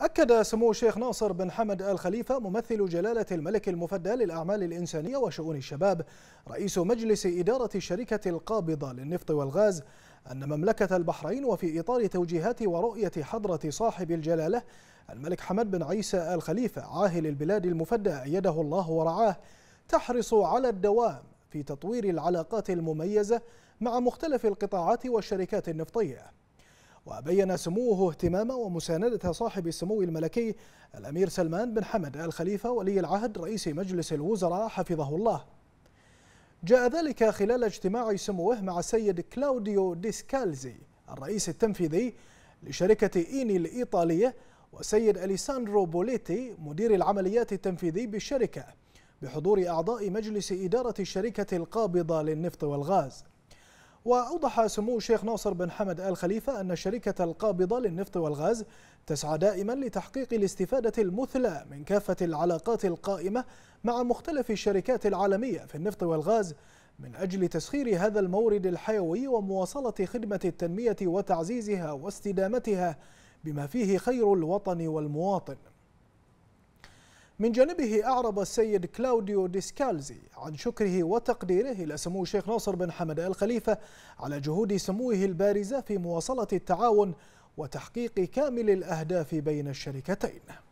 أكد سمو الشيخ ناصر بن حمد آل خليفة ممثل جلالة الملك المفدى للأعمال الإنسانية وشؤون الشباب رئيس مجلس إدارة الشركة القابضة للنفط والغاز أن مملكة البحرين وفي إطار توجيهات ورؤية حضرة صاحب الجلالة الملك حمد بن عيسى آل خليفة عاهل البلاد المفدى أيده الله ورعاه تحرص على الدوام في تطوير العلاقات المميزة مع مختلف القطاعات والشركات النفطية وبين سموه اهتمام ومساندة صاحب السمو الملكي الأمير سلمان بن حمد الخليفة ولي العهد رئيس مجلس الوزراء حفظه الله جاء ذلك خلال اجتماع سموه مع السيد كلاوديو ديسكالزي الرئيس التنفيذي لشركة إيني الإيطالية والسيد أليساندرو بوليتي مدير العمليات التنفيذي بالشركة بحضور أعضاء مجلس إدارة الشركة القابضة للنفط والغاز وأوضح سمو الشيخ ناصر بن حمد آل خليفة أن الشركة القابضة للنفط والغاز تسعى دائما لتحقيق الاستفادة المثلى من كافة العلاقات القائمة مع مختلف الشركات العالمية في النفط والغاز من أجل تسخير هذا المورد الحيوي ومواصلة خدمة التنمية وتعزيزها واستدامتها بما فيه خير الوطن والمواطن من جانبه أعرب السيد كلاوديو ديسكالزي عن شكره وتقديره إلى سمو الشيخ ناصر بن حمد آل خليفة على جهود سموه البارزة في مواصلة التعاون وتحقيق كامل الأهداف بين الشركتين